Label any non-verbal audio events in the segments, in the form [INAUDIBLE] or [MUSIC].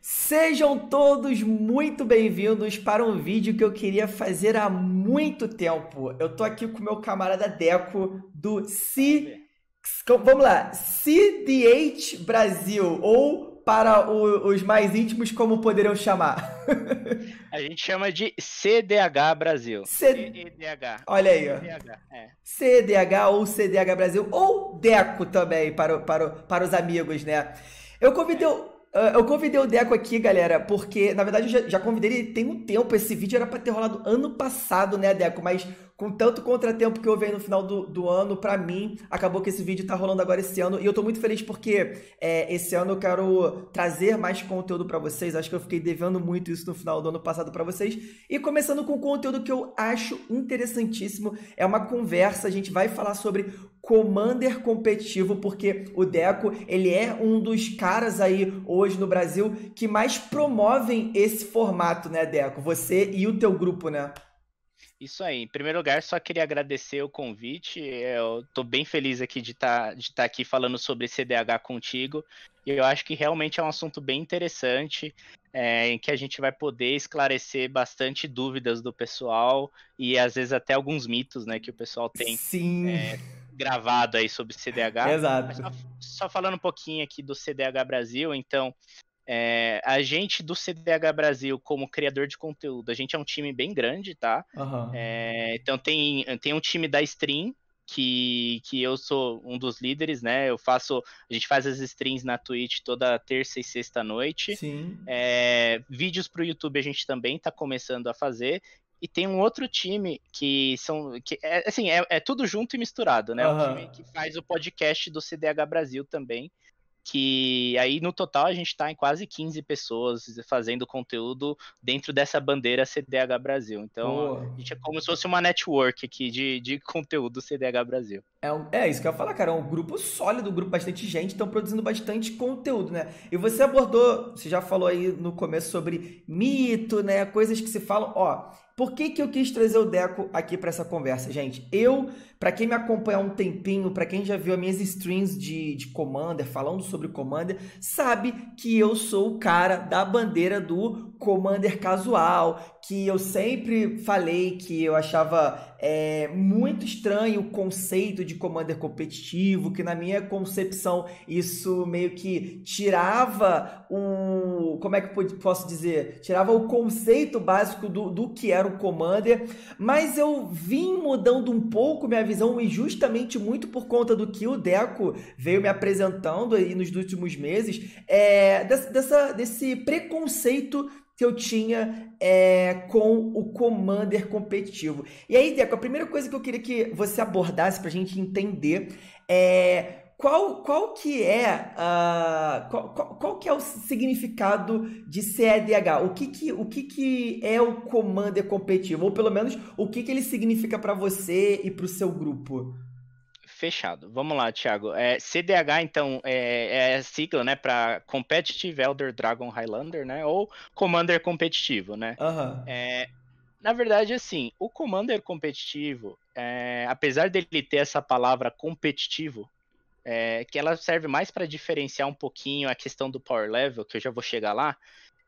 Sejam todos muito bem-vindos para um vídeo que eu queria fazer há muito tempo. Eu tô aqui com meu camarada Deco do C... Vamos lá, CDH Brasil, ou para o, os mais íntimos, como poderiam chamar? [LAUGHS] A gente chama de CDH Brasil. CDH. Olha aí, ó. CDH, é. CDH ou CDH Brasil, ou Deco também, para, para, para os amigos, né? Eu convidei... É eu convidei o Deco aqui, galera, porque, na verdade, eu já, já convidei ele tem um tempo. Esse vídeo era pra ter rolado ano passado, né, Deco? Mas com tanto contratempo que houve aí no final do, do ano, para mim, acabou que esse vídeo tá rolando agora esse ano. E eu tô muito feliz porque é, esse ano eu quero trazer mais conteúdo para vocês. Acho que eu fiquei devendo muito isso no final do ano passado para vocês. E começando com um conteúdo que eu acho interessantíssimo. É uma conversa, a gente vai falar sobre commander competitivo, porque o Deco, ele é um dos caras aí hoje no Brasil que mais promovem esse formato, né, Deco? Você e o teu grupo, né? Isso aí. Em primeiro lugar, só queria agradecer o convite. Eu tô bem feliz aqui de tá, estar tá aqui falando sobre CDH contigo. E eu acho que realmente é um assunto bem interessante, é, em que a gente vai poder esclarecer bastante dúvidas do pessoal e às vezes até alguns mitos, né, que o pessoal tem. Sim. É, gravado aí sobre CDH. Exato. Só, só, falando um pouquinho aqui do CDH Brasil, então, é, a gente do CDH Brasil, como criador de conteúdo, a gente é um time bem grande, tá? Uhum. É, então tem, tem um time da Stream, que, que eu sou um dos líderes, né? Eu faço. A gente faz as streams na Twitch toda terça e sexta noite. Sim. É, vídeos para o YouTube a gente também está começando a fazer. E tem um outro time que são. Que é, assim, é, é tudo junto e misturado, né? Uhum. É o time que faz o podcast do CDH Brasil também que aí no total a gente está em quase 15 pessoas fazendo conteúdo dentro dessa bandeira CDH Brasil. Então, Boa. a gente é como se fosse uma network aqui de, de conteúdo CDH Brasil. É, um, é isso que eu ia falar, cara. É um grupo sólido, um grupo bastante gente, estão produzindo bastante conteúdo, né? E você abordou, você já falou aí no começo sobre mito, né? Coisas que se falam. Ó, por que, que eu quis trazer o Deco aqui para essa conversa, gente? Eu para quem me acompanha há um tempinho, para quem já viu as minhas streams de, de Commander, falando sobre Commander, sabe que eu sou o cara da bandeira do Commander casual, que eu sempre falei que eu achava é, muito estranho o conceito de commander competitivo, que na minha concepção isso meio que tirava o. Como é que eu posso dizer? Tirava o conceito básico do, do que era o commander, mas eu vim mudando um pouco minha visão e justamente muito por conta do que o Deco veio me apresentando aí nos últimos meses, é, dessa, desse preconceito que eu tinha é, com o Commander competitivo. E aí, Deco, a primeira coisa que eu queria que você abordasse para a gente entender é qual, qual que é uh, qual, qual, que é o significado de CEDH? O que que, o que que é o Commander competitivo? Ou pelo menos o que que ele significa para você e para o seu grupo? Fechado. Vamos lá, Thiago. É, CDH, então, é, é a sigla, né, para Competitive Elder Dragon Highlander, né, ou Commander competitivo, né? Uhum. É, na verdade, assim, o Commander competitivo, é, apesar dele ter essa palavra competitivo, é, que ela serve mais para diferenciar um pouquinho a questão do power level, que eu já vou chegar lá,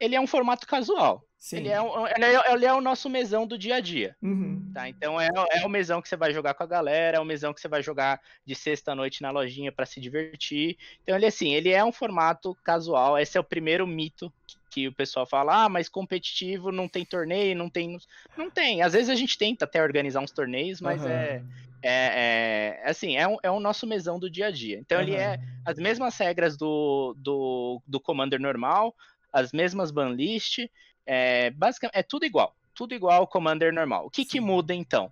ele é um formato casual. Sim. Ele, é, um, ele é, ele é o nosso mesão do dia a dia. Uhum. Tá? Então é, é o mesão que você vai jogar com a galera, é o mesão que você vai jogar de sexta-noite na lojinha para se divertir. Então ele assim, ele é um formato casual. Esse é o primeiro mito que, que o pessoal fala, ah, mas competitivo não tem torneio, não tem. Não tem. Às vezes a gente tenta até organizar uns torneios, mas uhum. é, é, é, assim, é, um, é o nosso mesão do dia a dia. Então uhum. ele é as mesmas regras do, do, do Commander normal, as mesmas banlist, é, basicamente, é tudo igual, tudo igual ao Commander normal. O que, que muda então?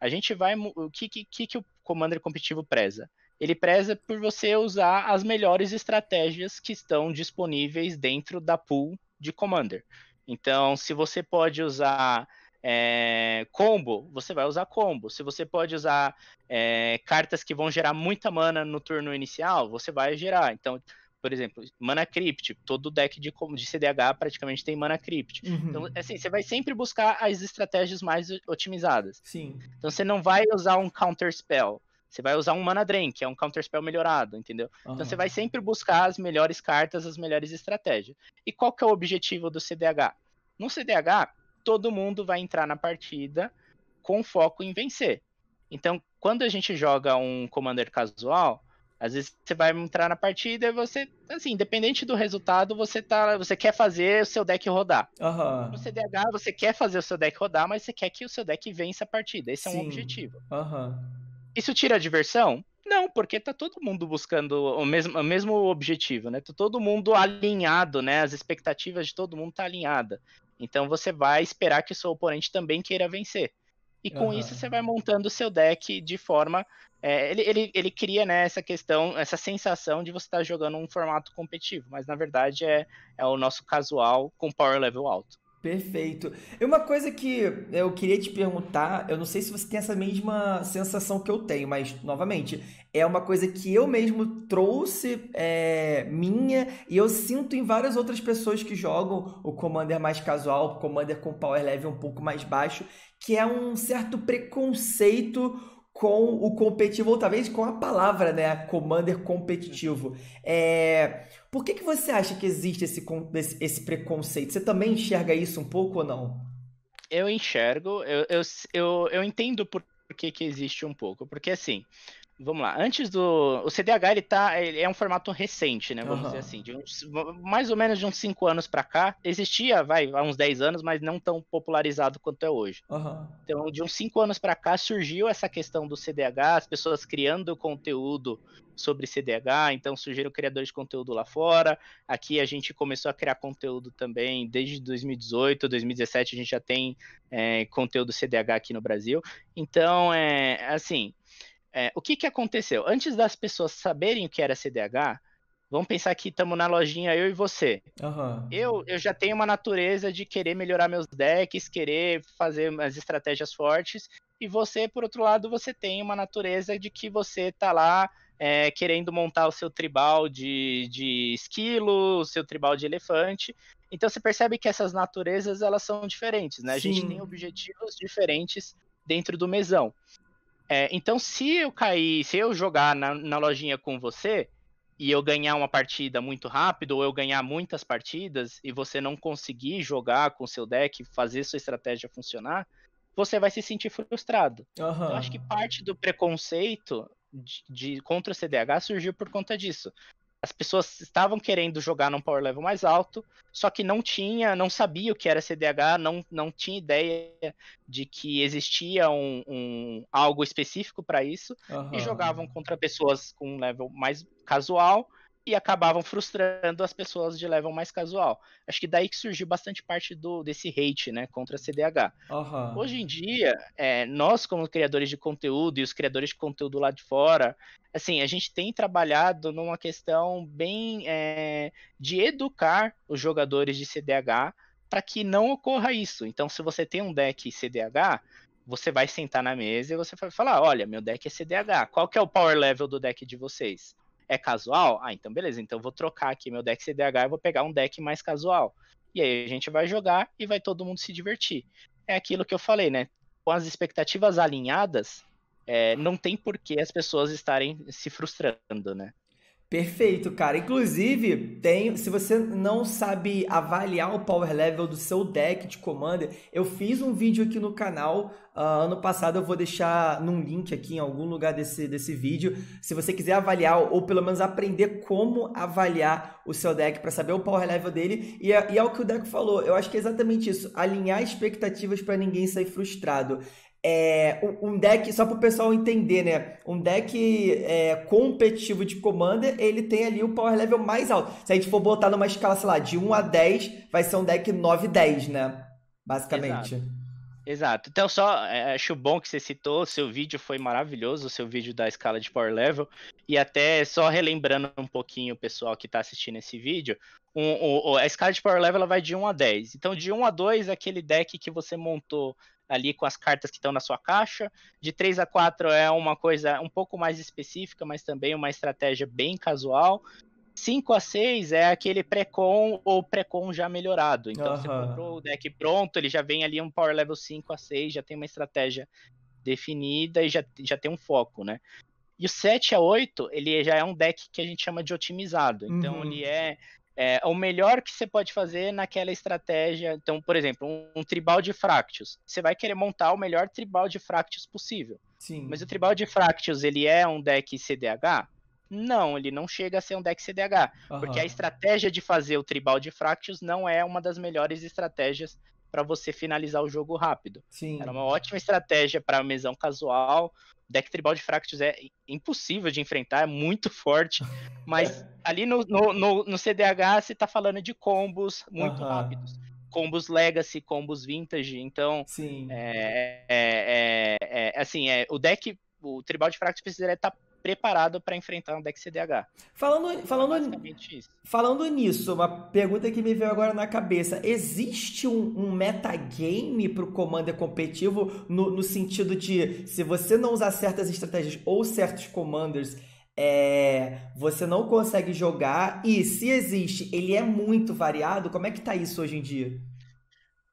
A gente vai, o que, que, que o Commander competitivo preza? Ele preza por você usar as melhores estratégias que estão disponíveis dentro da pool de Commander. Então, se você pode usar é, combo, você vai usar combo. Se você pode usar é, cartas que vão gerar muita mana no turno inicial, você vai gerar. Então, por exemplo, Mana Crypt, todo deck de, de CDH praticamente tem Mana Crypt. Uhum. Então, assim, você vai sempre buscar as estratégias mais otimizadas. Sim. Então você não vai usar um Counter Spell. Você vai usar um Mana Drain, que é um Counter Spell melhorado, entendeu? Uhum. Então você vai sempre buscar as melhores cartas, as melhores estratégias. E qual que é o objetivo do CDH? No CDH, todo mundo vai entrar na partida com foco em vencer. Então, quando a gente joga um Commander casual, às vezes você vai entrar na partida e você, assim, independente do resultado, você tá, você quer fazer o seu deck rodar. Uhum. No CDH, você quer fazer o seu deck rodar, mas você quer que o seu deck vença a partida. Esse Sim. é um objetivo. Uhum. Isso tira a diversão? Não, porque tá todo mundo buscando o mesmo, o mesmo objetivo, né? Tá todo mundo alinhado, né? As expectativas de todo mundo tá alinhada. Então você vai esperar que o seu oponente também queira vencer. E com uhum. isso você vai montando o seu deck de forma. É, ele, ele, ele cria né, essa questão, essa sensação de você estar tá jogando um formato competitivo, mas na verdade é, é o nosso casual com power level alto. Perfeito. E uma coisa que eu queria te perguntar, eu não sei se você tem essa mesma sensação que eu tenho, mas, novamente, é uma coisa que eu mesmo trouxe é, minha e eu sinto em várias outras pessoas que jogam o Commander mais casual, o Commander com power level um pouco mais baixo, que é um certo preconceito com o competitivo, talvez com a palavra, né? Commander competitivo. É... Por que, que você acha que existe esse, esse, esse preconceito? Você também enxerga isso um pouco ou não? Eu enxergo, eu, eu, eu, eu entendo por que, que existe um pouco. Porque assim, Vamos lá. Antes do. O CDH ele tá, ele é um formato recente, né? Vamos uhum. dizer assim. De uns, mais ou menos de uns 5 anos para cá. Existia, vai, há uns 10 anos, mas não tão popularizado quanto é hoje. Uhum. Então, de uns 5 anos para cá surgiu essa questão do CDH, as pessoas criando conteúdo sobre CDH, então surgiram criadores de conteúdo lá fora. Aqui a gente começou a criar conteúdo também desde 2018, 2017 a gente já tem é, conteúdo CDH aqui no Brasil. Então, é assim é, o que, que aconteceu? Antes das pessoas saberem o que era CDH, vamos pensar que estamos na lojinha eu e você. Uhum. Eu, eu já tenho uma natureza de querer melhorar meus decks, querer fazer as estratégias fortes. E você, por outro lado, você tem uma natureza de que você tá lá é, querendo montar o seu tribal de, de esquilo, o seu tribal de elefante. Então você percebe que essas naturezas elas são diferentes, né? Sim. A gente tem objetivos diferentes dentro do mesão. É, então, se eu cair, se eu jogar na, na lojinha com você e eu ganhar uma partida muito rápido, ou eu ganhar muitas partidas e você não conseguir jogar com seu deck, fazer sua estratégia funcionar, você vai se sentir frustrado. Uhum. Então, acho que parte do preconceito de, de, contra o CDH surgiu por conta disso as pessoas estavam querendo jogar num power level mais alto, só que não tinha, não sabia o que era CDH, não, não tinha ideia de que existia um, um algo específico para isso, uhum. e jogavam contra pessoas com um level mais casual, e acabavam frustrando as pessoas de level mais casual. Acho que daí que surgiu bastante parte do desse hate, né, contra a CDH. Uhum. Hoje em dia, é, nós como criadores de conteúdo e os criadores de conteúdo lá de fora, assim, a gente tem trabalhado numa questão bem é, de educar os jogadores de CDH para que não ocorra isso. Então, se você tem um deck CDH, você vai sentar na mesa e você vai falar, olha, meu deck é CDH, qual que é o power level do deck de vocês? É casual? Ah, então beleza. Então vou trocar aqui meu deck CDH e vou pegar um deck mais casual. E aí a gente vai jogar e vai todo mundo se divertir. É aquilo que eu falei, né? Com as expectativas alinhadas, é, não tem por que as pessoas estarem se frustrando, né? Perfeito, cara. Inclusive, tem, se você não sabe avaliar o power level do seu deck de Commander, eu fiz um vídeo aqui no canal uh, ano passado. Eu vou deixar num link aqui em algum lugar desse, desse vídeo. Se você quiser avaliar ou pelo menos aprender como avaliar o seu deck para saber o power level dele, e é, e é o que o Deco falou. Eu acho que é exatamente isso: alinhar expectativas para ninguém sair frustrado. É, um deck, só para o pessoal entender, né? Um deck é, competitivo de Commander, ele tem ali o power level mais alto. Se a gente for botar numa escala, sei lá, de 1 a 10, vai ser um deck 9 10, né? Basicamente. Exato. Exato. Então, só é, acho bom que você citou, seu vídeo foi maravilhoso, o seu vídeo da escala de power level. E até só relembrando um pouquinho o pessoal que está assistindo esse vídeo, um, um, a escala de power level ela vai de 1 a 10. Então, de 1 a 2 aquele deck que você montou ali com as cartas que estão na sua caixa. De 3 a 4 é uma coisa um pouco mais específica, mas também uma estratégia bem casual. 5 a 6 é aquele pré-con ou pré-con já melhorado. Então uhum. você comprou o deck pronto, ele já vem ali um power level 5 a 6, já tem uma estratégia definida e já, já tem um foco, né? E o 7 a 8, ele já é um deck que a gente chama de otimizado. Então uhum. ele é é, é, o melhor que você pode fazer naquela estratégia. Então, por exemplo, um, um, tribal de Fractios, Você vai querer montar o melhor tribal de Fractios possível. Sim. Mas o tribal de Fractios ele é um deck CDH? Não, ele não chega a ser um deck CDH. Uhum. Porque a estratégia de fazer o tribal de Fractios não é uma das melhores estratégias para você finalizar o jogo rápido. Sim. Era uma ótima estratégia para mesão casual. O deck tribal de Fractus é impossível de enfrentar, é muito [LAUGHS] forte. Mas é. ali no, no, no, no CDH você está falando de combos muito uhum. rápidos. Combos Legacy, combos Vintage, então. Sim. É, é, é, é, assim, é, o deck, o Tribal de Fractus precisaria estar preparado para enfrentar um deck CDH. Falando, então, é falando, falando nisso, uma pergunta que me veio agora na cabeça: existe um, um metagame para o Commander competitivo no, no, sentido de se você não usar certas estratégias ou certos Commanders, é, você não consegue jogar? E se existe, ele é muito variado? Como é que tá isso hoje em dia?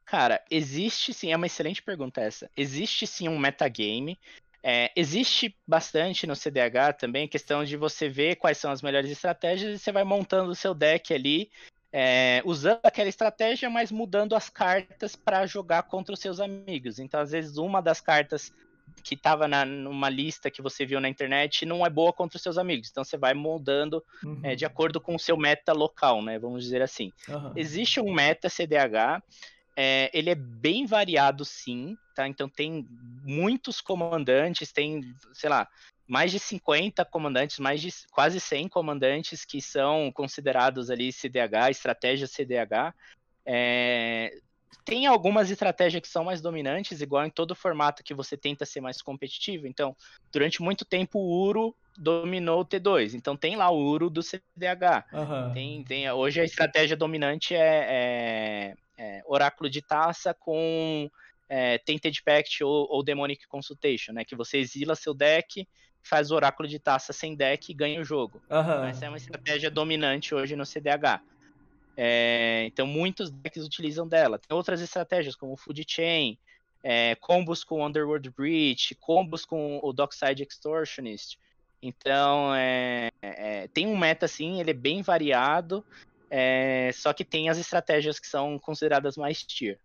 Cara, existe sim, é uma excelente pergunta essa. Existe sim um metagame é, existe bastante no CDH também questão de você ver quais são as melhores estratégias e você vai montando o seu deck ali, é, usando aquela estratégia, mas mudando as cartas para jogar contra os seus amigos. Então, às vezes, uma das cartas que estava numa lista que você viu na internet não é boa contra os seus amigos. Então você vai moldando uhum. é, de acordo com o seu meta local, né? Vamos dizer assim. Uhum. Existe um meta CDH é, ele é bem variado, sim, tá? Então tem muitos comandantes, tem, sei lá, mais de 50 comandantes, mais de quase 100 comandantes que são considerados ali CDH, estratégia CDH. É, tem algumas estratégias que são mais dominantes, igual em todo formato que você tenta ser mais competitivo. Então, durante muito tempo, o Uro dominou o T2. Então, tem lá o Uro do CDH. Uhum. Tem, tem, hoje, a estratégia dominante é, é, é Oráculo de Taça com é, Tainted Pact ou, ou, Demonic Consultation, né? Que você exila seu deck, faz o Oráculo de Taça sem deck e ganha o jogo. Uhum. Essa é uma estratégia dominante hoje no CDH. É, então, muitos decks utilizam dela. Tem outras estratégias, como o Food Chain, é, combos com Underworld Breach, combos com o Dockside Extortionist. Então, é, é tem um meta, assim, ele é bem variado, é, só que tem as estratégias que são consideradas mais tier.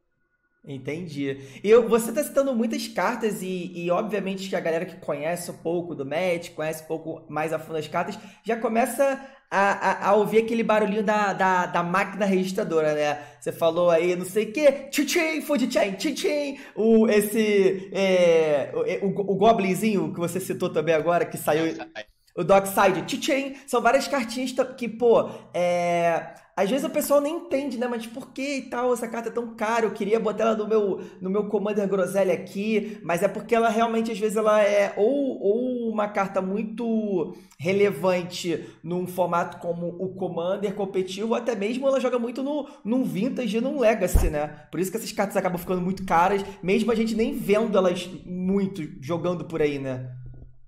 Entendi. E eu, você está citando muitas cartas e, e, obviamente, que a galera que conhece um pouco do Magic, conhece um pouco mais a fundo as cartas, já começa a, a, a ouvir aquele barulhinho da, da, da, máquina registradora, né? Você falou aí, não sei o quê, tchim, food chain, tchim, o, esse, é, o, é, o, o, Goblinzinho que você citou também agora, que saiu... É, é, o Dockside, Chichain, são várias cartinhas que, pô, é... às vezes o pessoal nem entende, né? Mas por que e tal, essa carta é tão cara? Eu queria botar ela no meu, no meu Commander Groselha aqui, mas é porque ela realmente, às vezes, ela é ou, ou uma carta muito relevante num formato como o Commander competitivo, ou até mesmo ela joga muito no, num Vintage e num Legacy, né? Por isso que essas cartas acabam ficando muito caras, mesmo a gente nem vendo elas muito jogando por aí, né?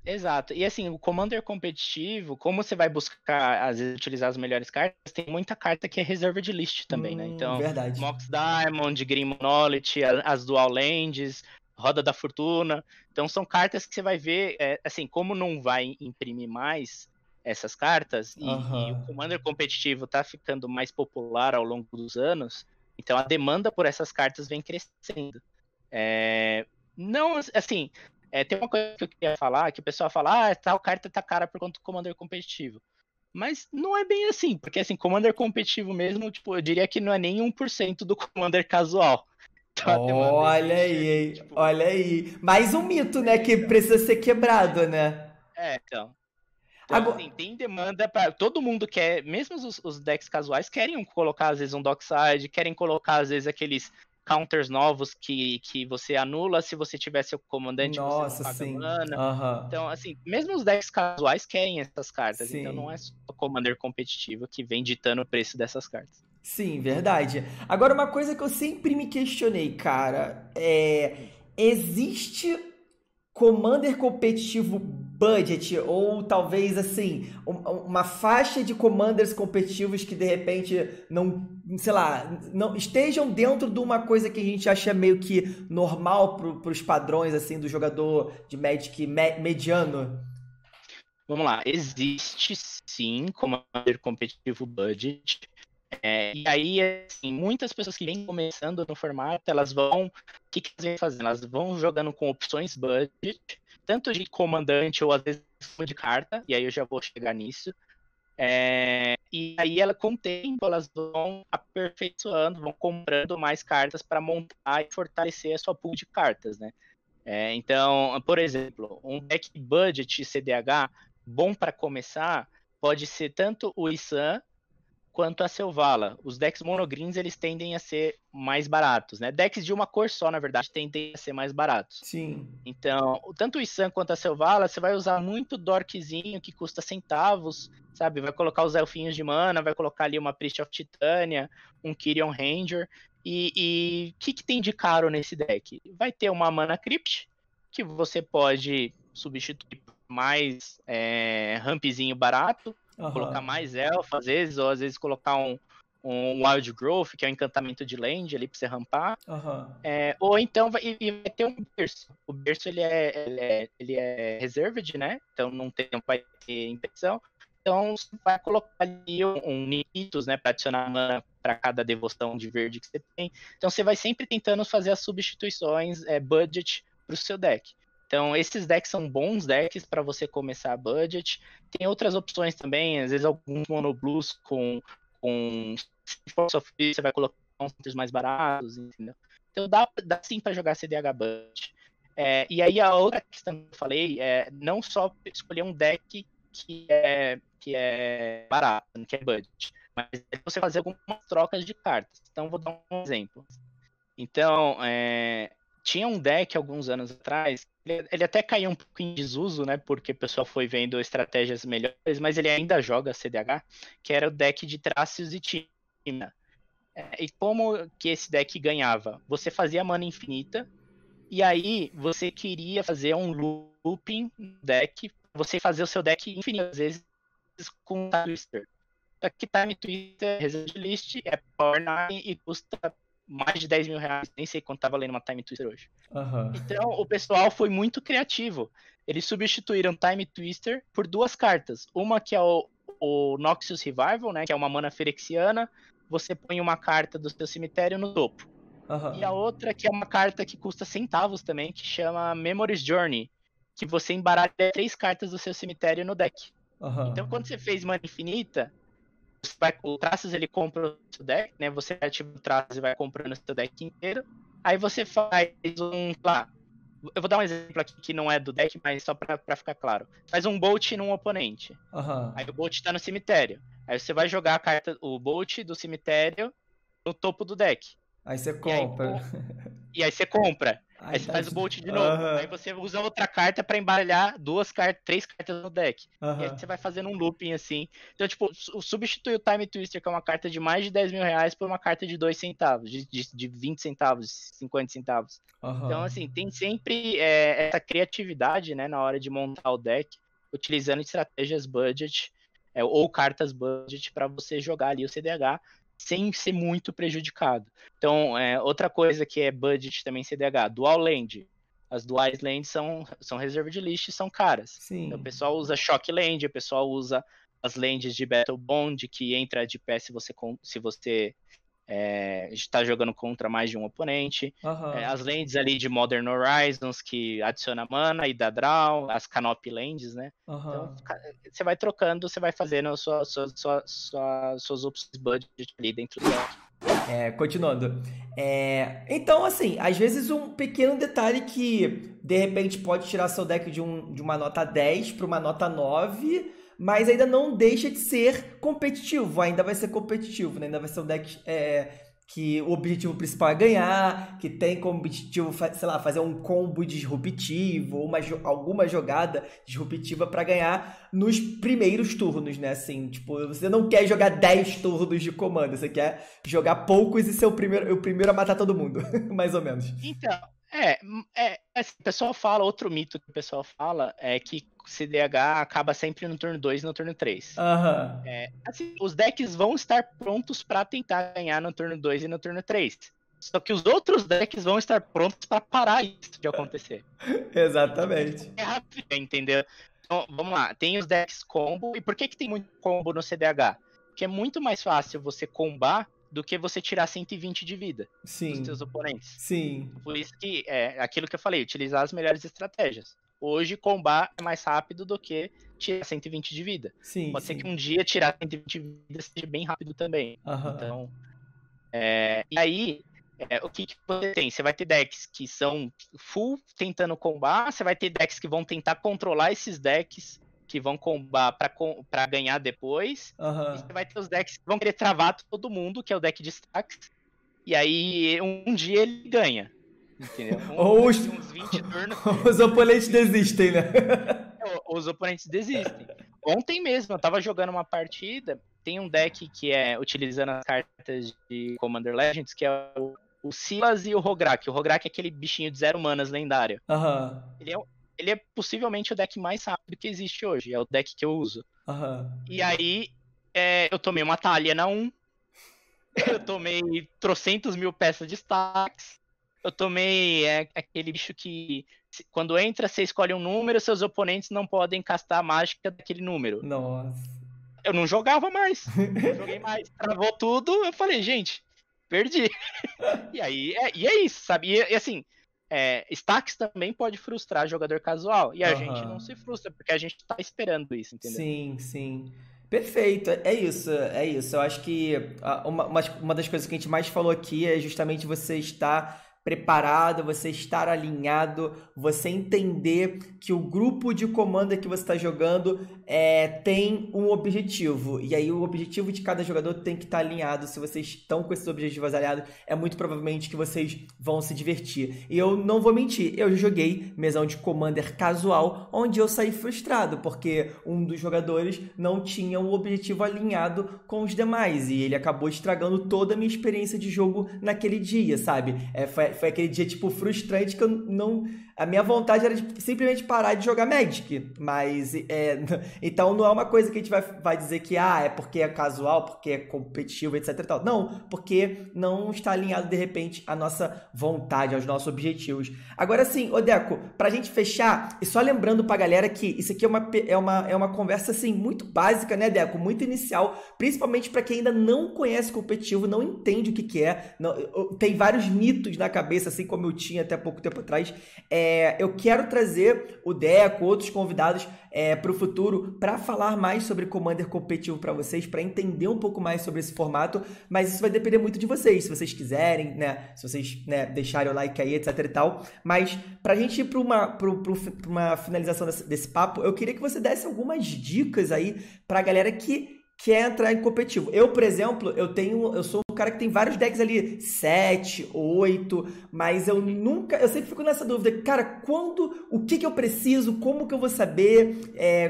Exato. E assim, o Commander competitivo, como você vai buscar, às vezes, utilizar as melhores cartas, tem muita carta que é reserva de list também, hum, né? Então, verdade. Mox Diamond, Green Monolith, as Dual Lands, Roda da Fortuna. Então, são cartas que você vai ver, é, assim, como não vai imprimir mais essas cartas, e, uhum. e o Commander competitivo tá ficando mais popular ao longo dos anos, então a demanda por essas cartas vem crescendo. É, não, assim, é, tem uma coisa que eu queria falar, que o pessoal fala, ah, tal carta tá cara por conta do Commander competitivo. Mas não é bem assim, porque assim, Commander competitivo mesmo, tipo, eu diria que não é nem 1% do Commander casual. [LAUGHS] Então, é olha aí, tipo... olha aí. Mais um mito, né, que então. precisa ser quebrado, né? É, então. Então, Agora... assim, tem demanda para todo mundo quer, mesmo os, os, decks casuais querem colocar às vezes um dockside, querem colocar às vezes aqueles counters novos que, que você anula se você tiver seu comandante Nossa, você não paga sim. Uhum. Então, assim, mesmo os decks casuais querem essas cartas. Então sim. Então não é só o commander competitivo que vem ditando o preço dessas cartas. Sim, verdade. Agora, uma coisa que eu sempre me questionei, cara, é. Existe commander competitivo budget ou talvez assim uma faixa de commanders competitivos que de repente não sei lá não estejam dentro de uma coisa que a gente acha meio que normal para os padrões assim do jogador de Magic mediano vamos lá existe sim commander competitivo budget é, e aí, assim, muitas pessoas que vêm começando no formato, elas vão. O que, que elas vêm fazendo? Elas vão jogando com opções budget, tanto de comandante ou às vezes de carta, e aí eu já vou chegar nisso. É, e aí ela com o tempo elas vão aperfeiçoando, vão comprando mais cartas para montar e fortalecer a sua pool de cartas, né? É, então, por exemplo, um deck budget CDH bom para começar pode ser tanto o Isan quanto a Selvala. Os decks monogreens, eles tendem a ser mais baratos, né? Decks de uma cor só, na verdade, tendem a ser mais baratos. Sim. Então, tanto o Isan quanto a Selvala, você vai usar muito Dorkzinho, que custa centavos, sabe? Vai colocar os elfinhos de mana, vai colocar ali uma Priest of Titania, um Kyrion Ranger. E o que, que tem de caro nesse deck? Vai ter uma Mana Crypt, que você pode substituir mais é, rampzinho barato, Uhum. Colocar mais elfa, às vezes, ou às vezes colocar um, um Wild Growth, que é o um encantamento de land ali pra você rampar. Uhum. É, ou então vai, e, vai ter um berço. O berço ele é, ele é, ele é reserved, né? Então não tem, não vai ter impressão. Então você vai colocar ali um, um Nitos, né? Pra adicionar mana para cada devoção de verde que você tem. Então você vai sempre tentando fazer as substituições é, budget pro seu deck. Então, esses decks são bons decks para você começar a budget. Tem outras opções também, às vezes alguns monoblues com, com Force of Free, você vai colocar uns mais baratos, entendeu? Então dá, dá sim para jogar CDH budget. É, e aí a outra questão que eu falei é não só escolher um deck que é, que é barato, que é budget, mas é você fazer algumas trocas de cartas. Então vou dar um exemplo. Então, é, tinha um deck alguns anos atrás, ele, ele, até caiu um pouco em desuso, né? Porque o pessoal foi vendo estratégias melhores, mas ele ainda joga CDH, que era o deck de Trácios e Tina. É, e como que esse deck ganhava? Você fazia mana infinita, e aí você queria fazer um looping deck, você fazer o seu deck infinitas vezes com Twister. Só que Time Twister é Resist List, é Power 9 e custa mais de 10 mil reais, nem sei quanto tá valendo uma Time Twister hoje. Uhum. Então, o pessoal foi muito criativo. Eles substituíram Time Twister por duas cartas. Uma que é o, o Noxus Revival, né, que é uma mana ferexiana. Você põe uma carta do seu cemitério no topo. Uhum. E a outra que é uma carta que custa centavos também, que chama Memories Journey, que você embaralha três cartas do seu cemitério no deck. Uhum. Então, quando você fez mana infinita, vai, o traças ele compra o seu deck, né? Você ativa o traças e vai comprando o seu deck inteiro. Aí você faz um, lá, eu vou dar um exemplo aqui que não é do deck, mas só pra, pra ficar claro. Faz um bolt num oponente. Uhum. Aí o bolt tá no cemitério. Aí você vai jogar a carta, o bolt do cemitério no topo do deck. Aí você compra. E aí, e aí você compra aí você faz o Bolt de novo. Uhum. Aí você usa outra carta para embaralhar duas cartas, três cartas no deck. Uhum. E aí você vai fazendo um looping assim. Então, tipo, substitui o Time Twister, que é uma carta de mais de 10 mil reais, por uma carta de 2 centavos, de, de, de 20 centavos, 50 centavos. Uhum. Então, assim, tem sempre é, essa criatividade, né, na hora de montar o deck, utilizando estratégias budget. É, ou cartas budget para você jogar ali o CDH sem ser muito prejudicado. Então, é, outra coisa que é budget também CDH, dual land. As dual land são, são reserved list e são caras. Sim. Então, o pessoal usa shock land, o pessoal usa as lands de Battle Bond, que entra de pé se você, se você é, a gente tá jogando contra mais de um oponente. Uhum. É, as lands ali de Modern Horizons, que adiciona mana e dá draw, as canopy lands, né? Uhum. Então, você vai trocando, você vai fazendo sua, sua, sua, sua, suas opções budget ali dentro do deck. É, continuando. É, então, assim, às vezes um pequeno detalhe que de repente pode tirar seu deck de, um, de uma nota 10 para uma nota 9 mas ainda não deixa de ser competitivo. Ainda vai ser competitivo, né? Ainda vai ser um deck é, que o objetivo principal é ganhar, que tem como objetivo, sei lá, fazer um combo disruptivo, uma, alguma jogada disruptiva para ganhar nos primeiros turnos, né? Assim, tipo, você não quer jogar 10 turnos de comando, você quer jogar poucos e ser o primeiro, o primeiro a matar todo mundo, [LAUGHS] mais ou menos. Então, é, é assim, o pessoal fala, outro mito que o pessoal fala é que CDH acaba sempre no turno 2 e no turno 3. Uhum. É, assim, os decks vão estar prontos para tentar ganhar no turno 2 e no turno 3. Só que os outros decks vão estar prontos para parar isso de acontecer. [LAUGHS] Exatamente. É rápido, entendeu? Então, vamos lá, tem os decks combo. E por que, que tem muito combo no CDH? Porque é muito mais fácil você combar do que você tirar 120 de vida Sim. dos seus oponentes. Sim. Por isso que é aquilo que eu falei, utilizar as melhores estratégias. Hoje, combar é mais rápido do que tirar 120 de vida. Sim, Pode sim. ser que um dia tirar 120 de vida seja bem rápido também. Uhum. Então, é, e aí, é, o que, que, você tem? Você vai ter decks que são full tentando combar, você vai ter decks que vão tentar controlar esses decks que vão combar para ganhar depois. Uhum. E você vai ter os decks que vão querer travar todo mundo, que é o deck de stacks. E aí um dia ele ganha. Entendeu? [LAUGHS] Um, Ou os... uns 20 [LAUGHS] turnos. os oponentes desistem, né? [LAUGHS] É, os oponentes desistem. Ontem mesmo, eu tava jogando uma partida. Tem um deck que é utilizando as cartas de Commander Legends, que é o o Silas e o Rograk. O Rograk é aquele bichinho de zero manas lendário. Uhum. Ele, é, ele é possivelmente o deck mais rápido que existe hoje. É o deck que eu uso. Uhum. E aí, é, eu tomei uma talha na 1. [LAUGHS] Eu tomei trocentos mil peças de stacks. Eu tomei é, aquele bicho que quando entra, você escolhe um número, seus oponentes não podem castar a mágica daquele número. Nossa. Eu não jogava mais. Não joguei mais. [LAUGHS] Travou tudo. Eu falei, gente, perdi. [LAUGHS] e aí, é, e é isso, sabe? E, e assim, é, stacks também pode frustrar jogador casual. E a uhum. gente não se frustra, porque a gente está esperando isso, entendeu? Sim, sim. Perfeito, é, é isso, é isso. Eu acho que ah, uma, uma das coisas que a gente mais falou aqui é justamente você estar preparado, você estar alinhado, você entender que o grupo de comando que você está jogando é, tem um objetivo. E aí o objetivo de cada jogador tem que estar tá alinhado. Se vocês estão com esses objetivos alinhados, é muito provavelmente que vocês vão se divertir. E eu não vou mentir, eu joguei mesão de Commander casual, onde eu saí frustrado, porque um dos jogadores não tinha o um objetivo alinhado com os demais. E ele acabou estragando toda a minha experiência de jogo naquele dia, sabe? É, foi, foi aquele dia, tipo, frustrante que eu não. A minha vontade era de simplesmente parar de jogar Magic. Mas. É, [LAUGHS] então não é uma coisa que a gente vai, vai dizer que, ah, é porque é casual, porque é competitivo, etc e tal. Não, porque não está alinhado, de repente, a nossa vontade, aos nossos objetivos. Agora sim, Odeco, pra gente fechar, e só lembrando pra galera que isso aqui é uma, é uma, é uma conversa, assim, muito básica, né, Deco? Muito inicial, principalmente para quem ainda não conhece competitivo, não entende o que, que é. Não, tem vários mitos na cabeça cabeça, assim como eu tinha até pouco tempo atrás. É, eu quero trazer o Deco, outros convidados é, para o futuro, para falar mais sobre Commander competitivo para vocês, para entender um pouco mais sobre esse formato, mas isso vai depender muito de vocês, se vocês quiserem, né? Se vocês né, deixarem o like aí, etc e tal. Mas para a gente ir para uma, uma finalização desse, desse papo, eu queria que você desse algumas dicas aí para a galera que que é entrar em competitivo. Eu, por exemplo, eu tenho, eu sou um cara que tem vários decks ali, 7, 8, mas eu nunca, eu sempre fico nessa dúvida, cara, quando, o que que eu preciso, como que eu vou saber é,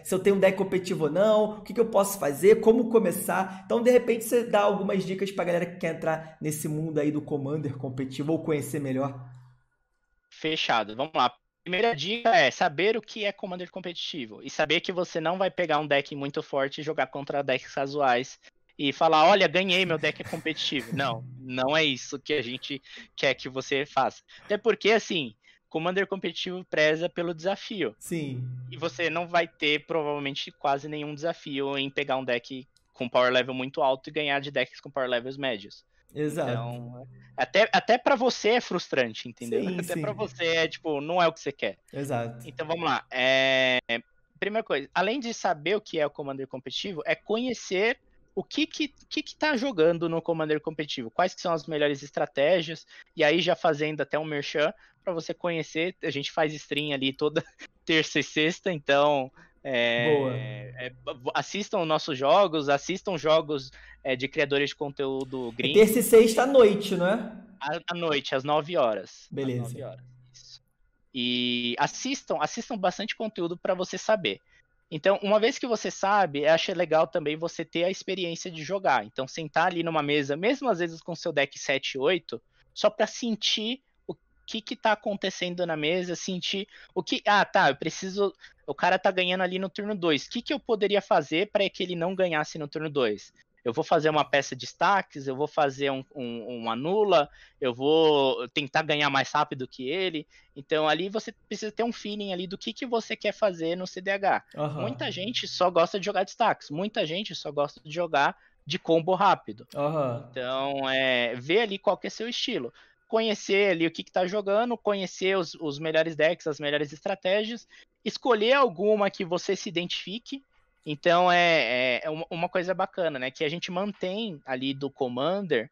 é, se eu tenho um deck competitivo ou não, o que que eu posso fazer, como começar. Então, de repente, você dá algumas dicas pra galera que quer entrar nesse mundo aí do Commander competitivo ou conhecer melhor. Fechado, vamos lá primeira dica é saber o que é Commander competitivo e saber que você não vai pegar um deck muito forte e jogar contra decks casuais e falar, olha, ganhei, meu deck é competitivo. [LAUGHS] não, não é isso que a gente quer que você faça. Até porque, assim, Commander competitivo preza pelo desafio. Sim. E você não vai ter, provavelmente, quase nenhum desafio em pegar um deck com power level muito alto e ganhar de decks com power levels médios. Exato. Então, até, até para você é frustrante, entendeu? Sim, até para você é tipo, não é o que você quer. Exato. Então vamos lá. É... Primeira coisa, além de saber o que é o Commander competitivo, é conhecer o que que, que que tá jogando no Commander competitivo, quais que são as melhores estratégias, e aí já fazendo até um merchan para você conhecer, a gente faz stream ali toda [LAUGHS] terça e sexta, então é, é, assistam nossos jogos, assistam jogos é, de criadores de conteúdo é gringo. É terça e sexta à noite, não é? À, à noite, às 9 horas. Beleza. 9 horas, e assistam, assistam bastante conteúdo para você saber. Então, uma vez que você sabe, acho legal também você ter a experiência de jogar. Então, sentar ali numa mesa, mesmo às vezes com seu deck 7 8, só para sentir o que que tá acontecendo na mesa, sentir o que, ah, tá, eu preciso o cara tá ganhando ali no turno 2. O que, que eu poderia fazer para que ele não ganhasse no turno 2? Eu vou fazer uma peça de destaques, eu vou fazer um, um, uma nula, eu vou tentar ganhar mais rápido que ele. Então ali você precisa ter um feeling ali do que, que você quer fazer no CDH. Uhum. Muita gente só gosta de jogar destaques, muita gente só gosta de jogar de combo rápido. Uhum. Então é ver ali qual que é seu estilo conhecer ali o que está jogando, conhecer os, os melhores decks, as melhores estratégias, escolher alguma que você se identifique. Então é, é, é uma coisa bacana, né? Que a gente mantém ali do Commander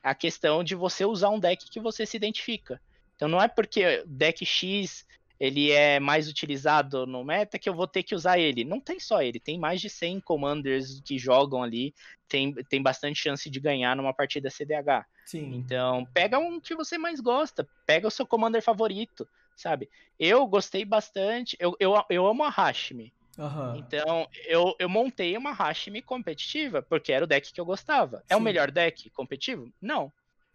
a questão de você usar um deck que você se identifica. Então não é porque deck X ele é mais utilizado no meta que eu vou ter que usar ele. Não tem só ele, tem mais de 100 commanders que jogam ali, tem, tem bastante chance de ganhar numa partida CDH. Sim. Então, pega um que você mais gosta, pega o seu commander favorito, sabe? Eu gostei bastante, eu, eu, eu amo a Hashmi. Uhum. Então, eu, eu montei uma Hashmi competitiva, porque era o deck que eu gostava. Sim. É o melhor deck competitivo? Não.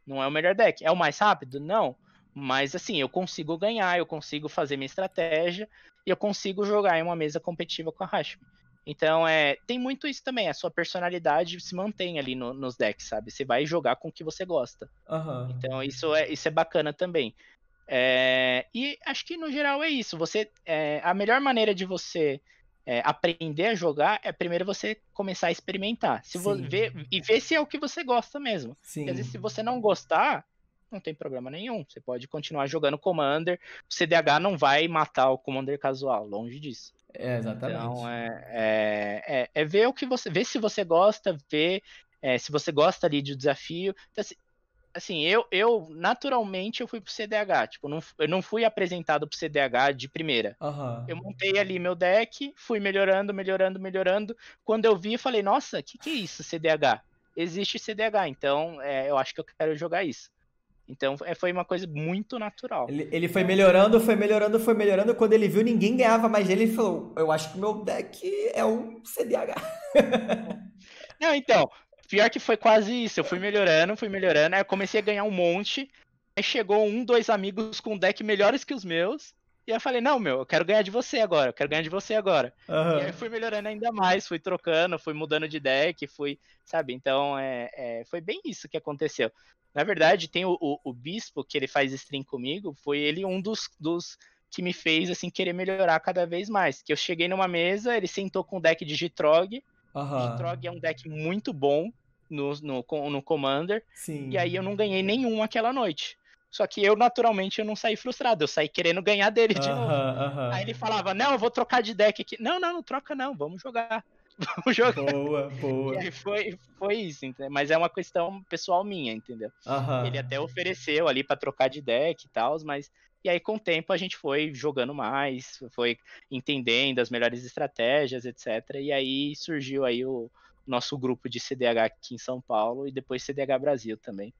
Não é o melhor deck. É o mais rápido? Não. Mas assim, eu consigo ganhar, eu consigo fazer minha estratégia e eu consigo jogar em uma mesa competitiva com a Hashmi. Então, é, tem muito isso também. A sua personalidade se mantém ali no, nos decks, sabe? Você vai jogar com o que você gosta. Uhum. Então, isso é, isso é bacana também. É, e acho que, no geral, é isso. Você é, A melhor maneira de você é, aprender a jogar é primeiro você começar a experimentar. Se você ver, e ver se é o que você gosta mesmo. Sim. às vezes, se você não gostar, não tem problema nenhum. Você pode continuar jogando Commander. O CDH não vai matar o Commander casual, longe disso. É, exatamente. Então é, é, é, é, ver o que você. Ver se você gosta, ver é, se você gosta ali de desafio. Então, assim, assim, eu, eu naturalmente eu fui pro CDH, tipo, não, eu não fui apresentado pro CDH de primeira. Uhum. Eu montei ali meu deck, fui melhorando, melhorando, melhorando. Quando eu vi, falei, nossa, que que é isso, CDH? Existe CDH, então é, eu acho que eu quero jogar isso. Então é, foi uma coisa muito natural. Ele, ele, foi melhorando, foi melhorando, foi melhorando. Quando ele viu, ninguém ganhava mais ele, ele falou: Eu acho que o meu deck é um CDH. [LAUGHS] Não, então, pior que foi quase isso. Eu fui melhorando, fui melhorando. Aí eu comecei a ganhar um monte. Aí chegou um, dois amigos com deck melhores que os meus. E eu falei, não, meu, eu quero ganhar de você agora, eu quero ganhar de você agora. Uhum. E aí fui melhorando ainda mais, fui trocando, fui mudando de deck, fui, sabe? Então, é, é foi bem isso que aconteceu. Na verdade, tem o, o, o, Bispo, que ele faz stream comigo, foi ele um dos, dos que me fez, assim, querer melhorar cada vez mais. Que eu cheguei numa mesa, ele sentou com o deck de Gitrog. Uhum. Gitrog é um deck muito bom no, no, no Commander. Sim. E aí eu não ganhei nenhum aquela noite. Só que eu, naturalmente, eu não saí frustrado, eu saí querendo ganhar dele de uh -huh, novo. Uh -huh. Aí ele falava, não, eu vou trocar de deck aqui. Não, não, não troca não, vamos jogar. [LAUGHS] Vamos jogar. Boa, boa. E foi, foi isso, entendeu? Mas é uma questão pessoal minha, entendeu? Uh -huh. Ele até ofereceu ali para trocar de deck e tal, mas. E aí, com o tempo, a gente foi jogando mais, foi entendendo as melhores estratégias, etc. E aí surgiu aí o nosso grupo de CDH aqui em São Paulo e depois CDH Brasil também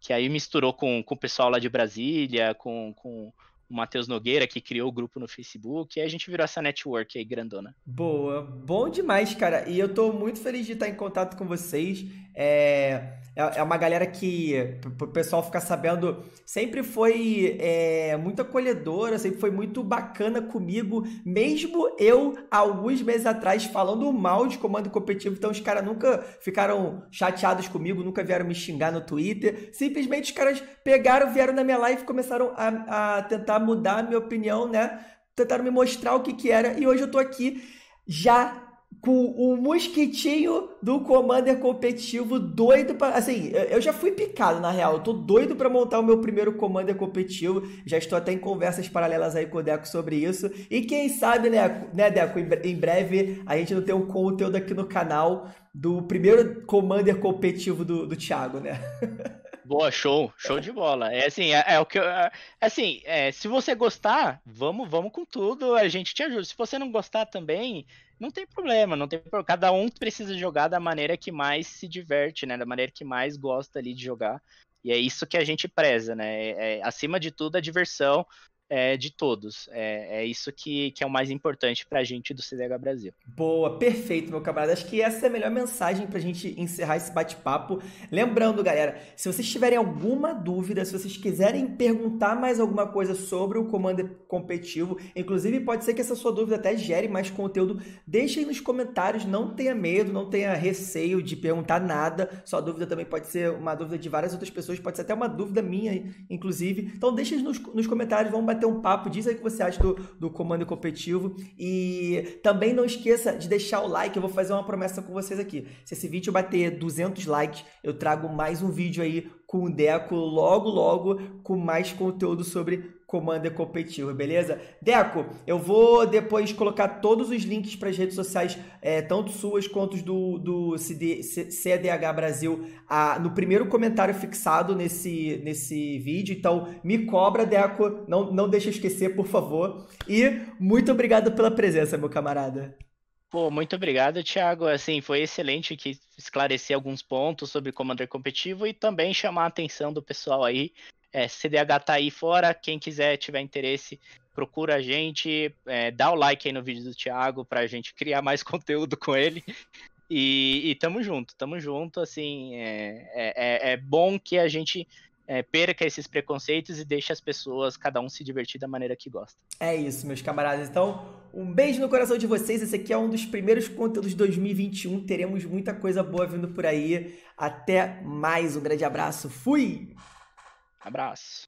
que aí misturou com, com o pessoal lá de Brasília, com, com o Matheus Nogueira, que criou o grupo no Facebook, e a gente virou essa network aí grandona. Boa, bom demais, cara. E eu tô muito feliz de estar em contato com vocês. É, é, é uma galera que, o pessoal ficar sabendo, sempre foi é, muito acolhedora, sempre foi muito bacana comigo, mesmo eu, alguns meses atrás, falando mal de comando competitivo, então os caras nunca ficaram chateados comigo, nunca vieram me xingar no Twitter, simplesmente os caras pegaram, vieram na minha live e começaram a, a, tentar mudar a minha opinião, né? Tentaram me mostrar o que que era, e hoje eu tô aqui já com o mosquitinho do Commander competitivo doido para assim, eu já fui picado na real, eu tô doido para montar o meu primeiro Commander competitivo, já estou até em conversas paralelas aí com o Deco sobre isso. E quem sabe, né, né Deco, em breve a gente não tem um conteúdo aqui no canal do primeiro Commander competitivo do, do Thiago, né? [LAUGHS] Boa, show, show de bola. É assim, é, é o que eu, é, é, assim, é, se você gostar, vamos, vamos com tudo, a gente te ajuda. Se você não gostar também, não tem problema, não tem problema. Cada um precisa jogar da maneira que mais se diverte, né? Da maneira que mais gosta ali de jogar. E é isso que a gente preza, né? É, é acima de tudo, a diversão é, de todos. É, é isso que, que é o mais importante para a gente do CDH Brasil. Boa, perfeito, meu camarada. Acho que essa é a melhor mensagem para a gente encerrar esse bate-papo. Lembrando, galera, se vocês tiverem alguma dúvida, se vocês quiserem perguntar mais alguma coisa sobre o comando competitivo, inclusive pode ser que essa sua dúvida até gere mais conteúdo, deixem nos comentários. Não tenha medo, não tenha receio de perguntar nada. Sua dúvida também pode ser uma dúvida de várias outras pessoas, pode ser até uma dúvida minha, inclusive. Então, deixem nos, nos comentários, vamos bater bater um papo, diz aí o que você acha do, do comando competitivo. E também não esqueça de deixar o like, eu vou fazer uma promessa com vocês aqui. Se esse vídeo bater 200 likes, eu trago mais um vídeo aí com o Deco logo, logo, com mais conteúdo sobre Commander competitivo, beleza? Deco, eu vou depois colocar todos os links para as redes sociais, é, tanto suas quanto do, do CD, CDH Brasil, a, no primeiro comentário fixado nesse, nesse vídeo. Então, me cobra, Deco, não, não deixa esquecer, por favor. E muito obrigado pela presença, meu camarada. Pô, muito obrigado, Thiago. Assim, foi excelente que esclarecer alguns pontos sobre Commander competitivo e também chamar a atenção do pessoal aí é, CDH tá aí fora. Quem quiser, tiver interesse, procura a gente, é, dá o like aí no vídeo do Thiago pra gente criar mais [LAUGHS] conteúdo com ele. E, e tamo junto, tamo junto. Assim, é, é, é, é bom que a gente é, perca esses preconceitos e deixe as pessoas, cada um se divertir da maneira que gosta. É isso, meus camaradas. Então, um beijo no coração de vocês. Esse aqui é um dos primeiros conteúdos de 2021. Teremos muita coisa boa vindo por aí. Até mais. Um grande abraço. Fui! Abraço.